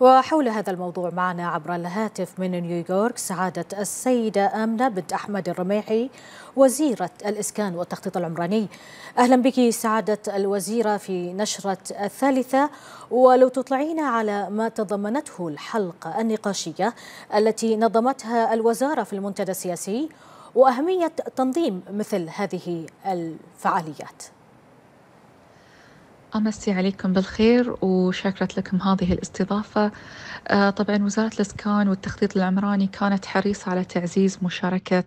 وحول هذا الموضوع معنا عبر الهاتف من نيويورك سعادة السيدة آمنة بنت أحمد الرميحي وزيرة الإسكان والتخطيط العمراني أهلا بك سعادة الوزيرة في نشرة الثالثة ولو تطلعينا على ما تضمنته الحلقة النقاشية التي نظمتها الوزارة في المنتدى السياسي وأهمية تنظيم مثل هذه الفعاليات أمسي عليكم بالخير وشكرت لكم هذه الاستضافة آه، طبعا وزارة الإسكان والتخطيط العمراني كانت حريصة على تعزيز مشاركة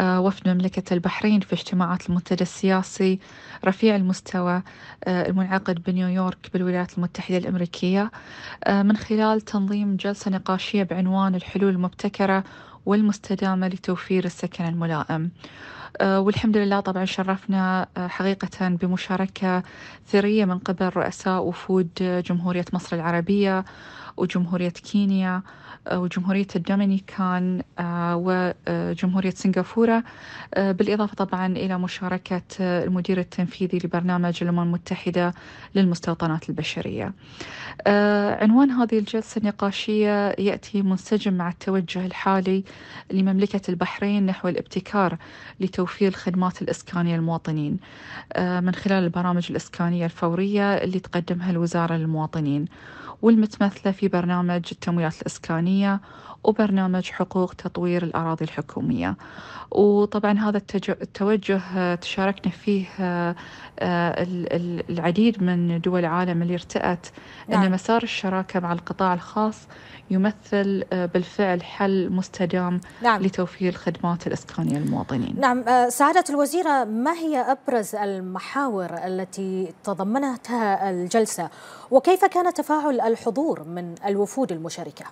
آه، وفد مملكة البحرين في اجتماعات المنتدى السياسي رفيع المستوى آه، المنعقد بنيويورك بالولايات المتحدة الأمريكية من خلال تنظيم جلسة نقاشية بعنوان الحلول المبتكرة والمستدامة لتوفير السكن الملائم آه، والحمد لله طبعا شرفنا آه، حقيقة بمشاركة ثرية من قبل رؤساء وفود جمهورية مصر العربية وجمهورية اه، كينيا وجمهورية الدومينيكان اه، وجمهورية اه، سنغافورة بالإضافة طبعا إلى مشاركة المدير التنفيذي لبرنامج الأمم المتحدة للمستوطنات البشرية عنوان هذه الجلسة النقاشية يأتي منسجم مع التوجه الحالي لمملكة البحرين نحو الابتكار لتوفير الخدمات الإسكانية للمواطنين من خلال البرامج الإسكانية الفورية اللي تقدمها الوزارة للمواطنين والمتمثلة في برنامج التمويلات الإسكانية وبرنامج حقوق تطوير الأراضي الحكومية وطبعا هذا التوجه تشاركنا فيه آه، آه، العديد من دول العالم اللي ارتأت نعم. أن مسار الشراكة مع القطاع الخاص يمثل آه، بالفعل حل مستدام نعم. لتوفير الخدمات الإسكانية للمواطنين نعم سعادة الوزيرة ما هي أبرز المحاور التي تضمنتها الجلسة وكيف كان تفاعل الحضور من الوفود المشاركه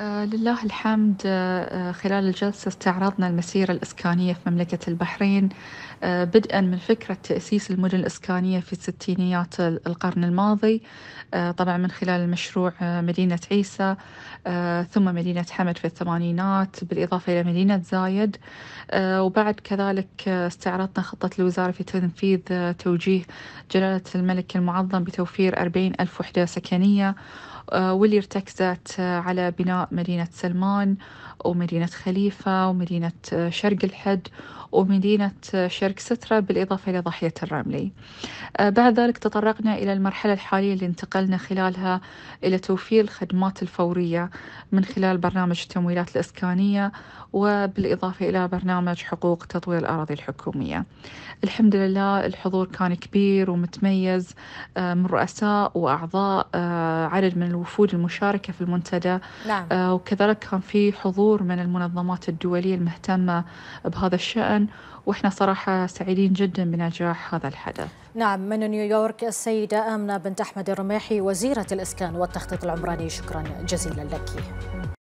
آه، لله الحمد آه، آه، خلال الجلسة استعرضنا المسيرة الإسكانية في مملكة البحرين بدءا من فكرة تأسيس المدن الإسكانية في ستينيات القرن الماضي طبعا من خلال المشروع مدينة عيسى ثم مدينة حمد في الثمانينات بالإضافة إلى مدينة زايد وبعد كذلك استعرضنا خطة الوزارة في تنفيذ توجيه جلالة الملك المعظم بتوفير أربعين ألف وحدة سكنية آه، واللي ارتكزت آه، على بناء مدينة سلمان ومدينة خليفة ومدينة آه، شرق الحد ومدينة شرق سترة بالإضافة إلى ضاحية الرملي بعد ذلك تطرقنا إلى المرحلة الحالية اللي انتقلنا خلالها إلى توفير الخدمات الفورية من خلال برنامج التمويلات الإسكانية وبالإضافة إلى برنامج حقوق تطوير الأراضي الحكومية الحمد لله الحضور كان كبير ومتميز من رؤساء وأعضاء عدد من الوفود المشاركة في المنتدى نعم. آه وكذلك كان في حضور من المنظمات الدولية المهتمة بهذا الشأن وإحنا صراحة سعيدين جدا بنجاح هذا الحدث نعم من نيويورك السيدة آمنة بنت أحمد الرميحي وزيرة الإسكان والتخطيط العمراني شكرا جزيلا لك